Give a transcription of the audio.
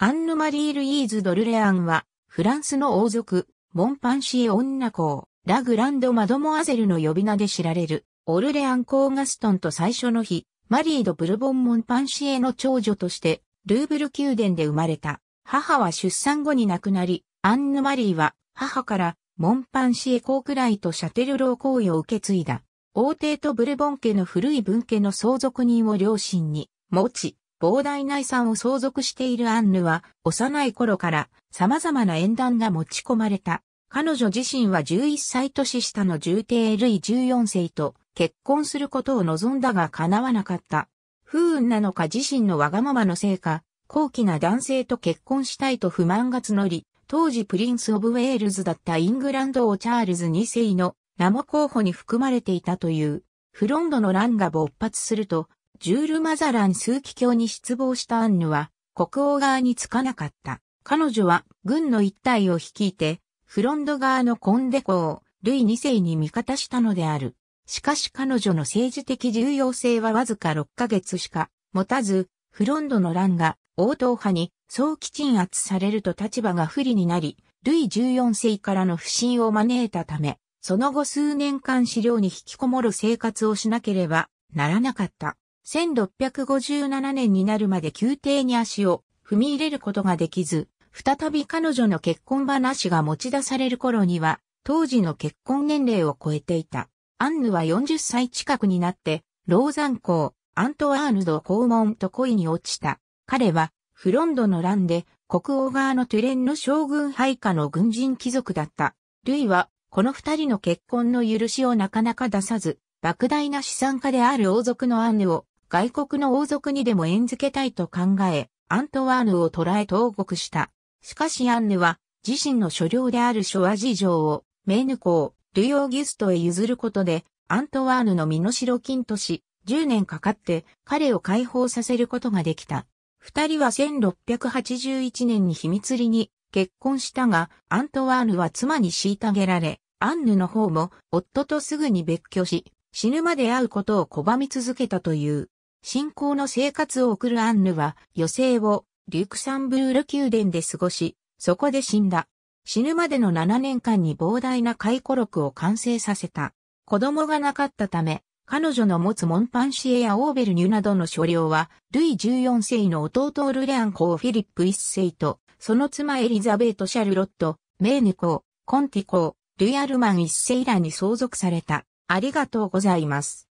アンヌマリー・ルイーズ・ドルレアンは、フランスの王族、モンパンシー女公、ラグランド・マドモアゼルの呼び名で知られる、オルレアン公ガストンと最初の日、マリー・ド・ブルボン・モンパンシエの長女として、ルーブル宮殿で生まれた。母は出産後に亡くなり、アンヌマリーは、母から、モンパンシエ公くらいとシャテルロー公位を受け継いだ。王帝とブルボン家の古い分家の相続人を両親に持ち、膨大な遺産を相続しているアンヌは、幼い頃から様々な縁談が持ち込まれた。彼女自身は11歳年下の重帝ルイ14世と結婚することを望んだが叶わなかった。不運なのか自身のわがままのせいか、高貴な男性と結婚したいと不満が募り、当時プリンス・オブ・ウェールズだったイングランド王チャールズ2世の名も候補に含まれていたという、フロンドの乱が勃発すると、ジュール・マザラン枢機卿に失望したアンヌは、国王側につかなかった。彼女は、軍の一隊を率いて、フロンド側のコンデコを、ルイ2世に味方したのである。しかし彼女の政治的重要性はわずか6ヶ月しか持たず、フロンドの乱が王党派に早期鎮圧されると立場が不利になり、ルイ14世からの不信を招いたため、その後数年間資料に引きこもる生活をしなければならなかった。1657年になるまで宮廷に足を踏み入れることができず、再び彼女の結婚話が持ち出される頃には、当時の結婚年齢を超えていた。アンヌは40歳近くになって、ローザン公、アントワーヌド公門と恋に落ちた。彼は、フロンドの乱で、国王側のトゥレンの将軍配下の軍人貴族だった。ルイは、この二人の結婚の許しをなかなか出さず、莫大な資産家である王族のアンヌを外国の王族にでも縁付けたいと考え、アントワーヌを捕らえ投獄した。しかしアンヌは、自身の所領であるョ和事情を、メーヌ公、ルイ・オーギュストへ譲ることで、アントワーヌの身代金とし、10年かかって彼を解放させることができた。二人は1681年に秘密裏に結婚したが、アントワーヌは妻に虐げられ、アンヌの方も夫とすぐに別居し、死ぬまで会うことを拒み続けたという。信仰の生活を送るアンヌは余生をリュクサンブール宮殿で過ごし、そこで死んだ。死ぬまでの7年間に膨大な回顧録を完成させた。子供がなかったため、彼女の持つモンパンシエやオーベルニュなどの所領は、ルイ14世の弟オルレアン公フィリップ1世と、その妻エリザベート・シャルロット、メーヌ公、コンティ公、ルイアルマン1世らに相続された。ありがとうございます。